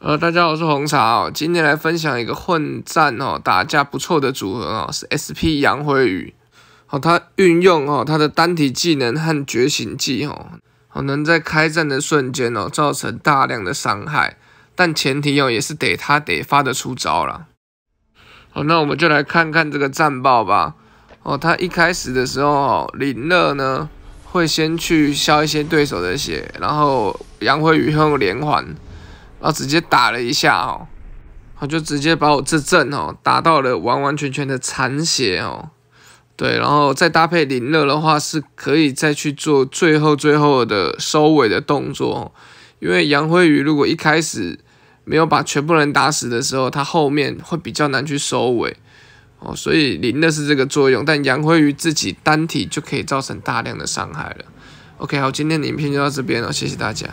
呃，大家好，我是红茶哦。今天来分享一个混战哦，打架不错的组合哦，是 SP 杨辉宇。哦，他运用哦他的单体技能和觉醒技哦，哦能在开战的瞬间哦造成大量的伤害，但前提哦也是得他得发得出招了。好，那我们就来看看这个战报吧。哦，他一开始的时候哦，林乐呢会先去消一些对手的血，然后杨辉宇用连环。然后直接打了一下哦，他就直接把我这阵哦打到了完完全全的残血哦。对，然后再搭配林乐的话是可以再去做最后最后的收尾的动作。因为杨辉宇如果一开始没有把全部人打死的时候，他后面会比较难去收尾哦。所以林乐是这个作用，但杨辉宇自己单体就可以造成大量的伤害了。OK，好，今天的影片就到这边了，谢谢大家。